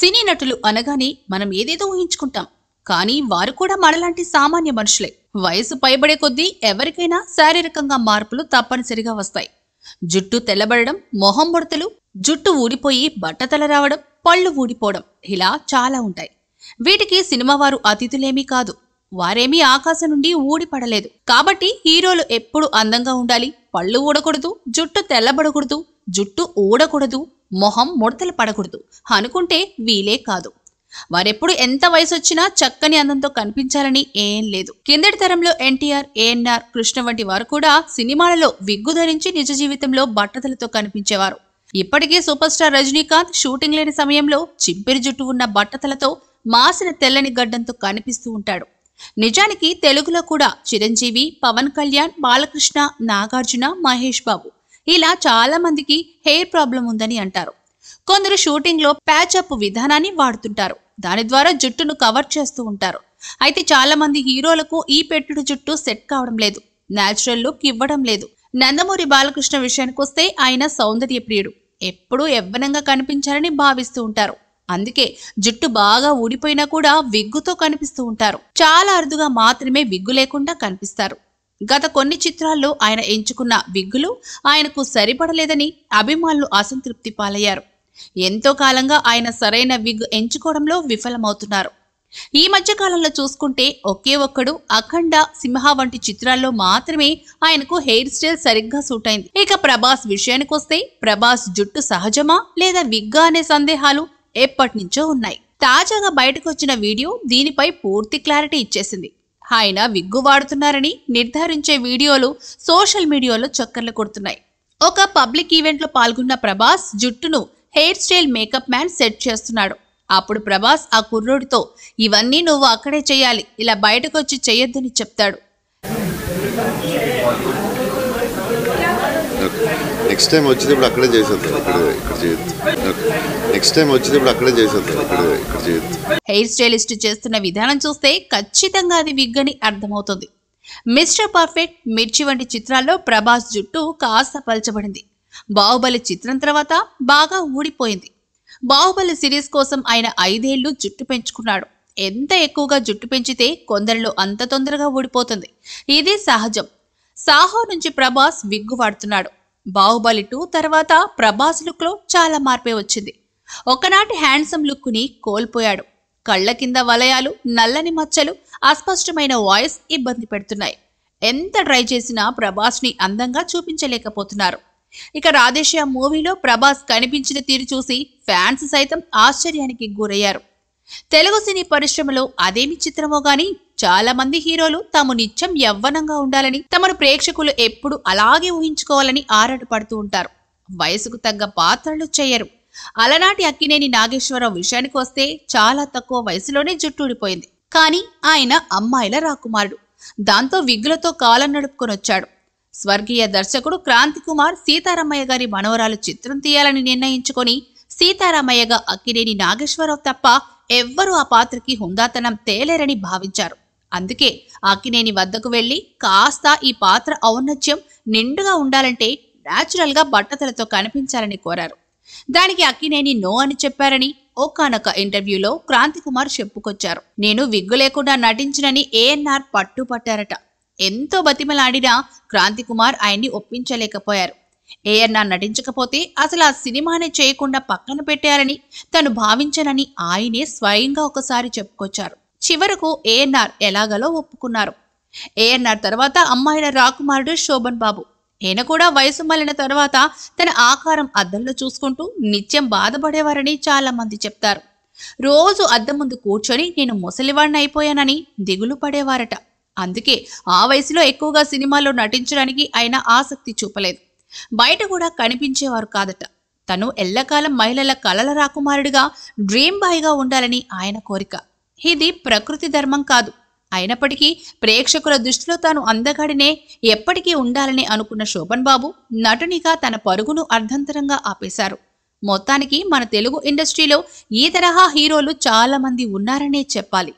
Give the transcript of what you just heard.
సినీ నటులు అనగానే మనం ఏదేదో ఊహించుకుంటాం కానీ వారు కూడా మనలాంటి సామాన్య మనుషులే వయసు పైబడే కొద్దీ ఎవరికైనా శారీరకంగా మార్పులు తప్పనిసరిగా వస్తాయి జుట్టు తెల్లబడడం మొహం ముడతలు జుట్టు ఊడిపోయి బట్టతల రావడం పళ్ళు ఊడిపోవడం ఇలా చాలా ఉంటాయి వీటికి సినిమా వారు అతిథులేమీ కాదు వారేమీ ఆకాశం నుండి ఊడిపడలేదు కాబట్టి హీరోలు ఎప్పుడు అందంగా ఉండాలి పళ్ళు ఊడకూడదు జుట్టు తెల్లబడకూడదు జుట్టు ఊడకూడదు మొహం ముడతలు పడకూడదు అనుకుంటే వీలే కాదు వారెప్పుడు ఎంత వయసు వచ్చినా చక్కని అందంతో కనిపించాలని ఏం లేదు కిందటి తరంలో ఎన్టీఆర్ ఏఎన్ఆర్ కృష్ణ వంటి వారు కూడా సినిమాలలో విగ్గు ధరించి నిజ జీవితంలో బట్టతలతో కనిపించేవారు ఇప్పటికే సూపర్ స్టార్ రజనీకాంత్ షూటింగ్ లేని సమయంలో చింపిరి జుట్టు ఉన్న బట్టతలతో మాసిన తెల్లని గడ్డంతో కనిపిస్తూ ఉంటాడు నిజానికి తెలుగులో కూడా చిరంజీవి పవన్ కళ్యాణ్ బాలకృష్ణ నాగార్జున మహేష్ బాబు ఇలా చాలామందికి హెయిర్ ప్రాబ్లం ఉందని అంటారు కొందరు షూటింగ్లో ప్యాచప్ విధానాన్ని వాడుతుంటారు దాని ద్వారా జుట్టును కవర్ చేస్తూ ఉంటారు అయితే చాలామంది హీరోలకు ఈ పెట్టుడు జుట్టు సెట్ కావడం లేదు న్యాచురల్ లుక్ ఇవ్వడం లేదు నందమూరి బాలకృష్ణ విషయానికి వస్తే ఆయన సౌందర్య ప్రియుడు ఎప్పుడూ యవ్వనంగా కనిపించాలని భావిస్తూ ఉంటారు అందుకే జుట్టు బాగా ఊడిపోయినా కూడా విగ్గుతో కనిపిస్తూ ఉంటారు చాలా అరుదుగా మాత్రమే విగ్గు లేకుండా కనిపిస్తారు గత కొన్ని చిత్రాల్లో ఆయన ఎంచుకున్న విగ్గులు ఆయనకు సరిపడలేదని అభిమానులు అసంతృప్తి పాలయ్యారు ఎంతో కాలంగా ఆయన సరైన విగ్ ఎంచుకోవడంలో విఫలమవుతున్నారు ఈ మధ్య కాలంలో చూసుకుంటే ఒకే ఒక్కడు అఖండ సింహ వంటి చిత్రాల్లో మాత్రమే ఆయనకు హెయిర్ స్టైల్ సరిగ్గా సూట్ అయింది ఇక ప్రభాస్ విషయానికి వస్తే ప్రభాస్ జుట్టు సహజమా లేదా విగ్గా అనే సందేహాలు ఎప్పటినుంచో ఉన్నాయి తాజాగా బయటకు వచ్చిన వీడియో దీనిపై పూర్తి క్లారిటీ ఇచ్చేసింది ఆయన విగ్గు వాడుతున్నారని నిర్ధారించే వీడియోలు సోషల్ మీడియాలో చక్కర్లు కొడుతున్నాయి ఒక పబ్లిక్ ఈవెంట్లో పాల్గొన్న ప్రభాస్ జుట్టును hair style makeup man set చేస్తున్నాడు అప్పుడు ప్రభాస్ ఆ కుర్రుడితో ఇవన్నీ నువ్వు అక్కడే చేయాలి ఇలా బయటకు వచ్చి చేయొద్దని చెప్తాడు నెక్స్ట్ టైం వచ్చేటప్పుడు అక్కడే ఇక్కడ ఇక్కడ నెక్స్ట్ టైం వచ్చేటప్పుడు అక్కడే ఇక్కడ ఇక్కడ హెయిర్ స్టైలిస్ట్ చేస్తున్న విధానం చూస్తే ఖచ్చితంగా అది విగ్ అని అర్థమవుతుంది మిస్టర్ పర్ఫెక్ట్ మిర్చి వంటి చిత్రాల్లో ప్రభాస్ జుట్టు కాస్త పలచబడింది బాహుబలి చిత్రం తర్వాత బాగా ఊడిపోయింది బాహుబలి సిరీస్ కోసం ఆయన ఐదేళ్లు జుట్టు పెంచుకున్నాడు ఎంత ఎక్కువగా జుట్టు పెంచితే కొందరిలో అంత తొందరగా ఊడిపోతుంది ఇది సహజం సాహో నుంచి ప్రభాస్ విగ్గువాడుతున్నాడు బాహుబలి టూ తర్వాత ప్రభాస్ లుక్లో చాలా మార్పే వచ్చింది ఒకనాటి హ్యాండ్సమ్ లుక్ని కోల్పోయాడు కళ్ళ కింద వలయాలు నల్లని మచ్చలు అస్పష్టమైన వాయిస్ ఇబ్బంది పెడుతున్నాయి ఎంత ట్రై చేసినా ప్రభాస్ని అందంగా చూపించలేకపోతున్నారు ఇక రాధేశ్యామ్ మూవీలో ప్రభాస్ కనిపించిన తీరు చూసి ఫ్యాన్స్ సైతం ఆశ్చర్యానికి గురయ్యారు తెలుగు సినీ పరిశ్రమలో అదేమి చిత్రమో గాని చాలా మంది హీరోలు తాము నిత్యం యవ్వనంగా ఉండాలని తమను ప్రేక్షకులు ఎప్పుడు అలాగే ఊహించుకోవాలని ఆరాట పడుతూ ఉంటారు వయసుకు తగ్గ పాత్రలు చేయరు అలనాటి అక్కినేని నాగేశ్వరరావు విషయానికి వస్తే చాలా తక్కువ వయసులోనే జుట్టుడిపోయింది కానీ ఆయన అమ్మాయిల రాకుమారుడు దాంతో విగ్గులతో కాలం నడుపుకొని వచ్చాడు స్వర్గీయ దర్శకుడు క్రాంతి కుమార్ సీతారామయ్య గారి మనవరాలు చిత్రం తీయాలని నిర్ణయించుకొని సీతారామయ్యగా అక్కినేని నాగేశ్వరరావు తప్ప ఎవ్వరూ ఆ పాత్రకి హుందాతనం తేలేరని భావించారు అందుకే అక్కినేని వద్దకు వెళ్ళి కాస్త ఈ పాత్ర ఔన్నత్యం నిండుగా ఉండాలంటే గా బట్టతలతో కనిపించాలని కోరారు దానికి అక్కినేని నో అని చెప్పారని ఒకనొక ఇంటర్వ్యూలో క్రాంతి కుమార్ చెప్పుకొచ్చారు నేను విగ్గు లేకుండా నటించినని ఏఎన్ఆర్ పట్టుపట్టారట ఎంతో బతిమలాడినా క్రాంతి కుమార్ ఆయన్ని ఒప్పించలేకపోయారు ఏఎన్ఆర్ నటించకపోతే అసలు ఆ సినిమానే చేయకుండా పక్కన పెట్టారని తను భావించనని ఆయనే స్వయంగా ఒకసారి చెప్పుకొచ్చారు చివరకు ఏఎన్ఆర్ ఎలాగలో ఒప్పుకున్నారు ఏఎన్ఆర్ తర్వాత అమ్మాయిల రాకుమారుడు శోభన్ బాబు ఈయన కూడా వయసు మళ్ళిన తర్వాత తన ఆకారం అద్దంలో చూసుకుంటూ నిత్యం బాధపడేవారని చాలా మంది చెప్తారు రోజు అద్దం ముందు కూర్చొని నేను ముసలివాడిని అయిపోయానని దిగులు పడేవారట అందుకే ఆ వయసులో ఎక్కువగా సినిమాల్లో నటించడానికి ఆయన ఆసక్తి చూపలేదు బయట కూడా కనిపించేవారు కాదట తను ఎల్లకాలం మహిళల కలల రాకుమారుడిగా డ్రీమ్ బాయ్గా ఉండాలని ఆయన కోరిక ఇది ప్రకృతి ధర్మం కాదు అయినప్పటికీ ప్రేక్షకుల దృష్టిలో తాను అందగాడినే ఎప్పటికీ ఉండాలని అనుకున్న శోభన్ బాబు నటునిగా తన పరుగును అర్ధంతరంగా ఆపేశారు మొత్తానికి మన తెలుగు ఇండస్ట్రీలో ఈ తరహా హీరోలు చాలామంది ఉన్నారనే చెప్పాలి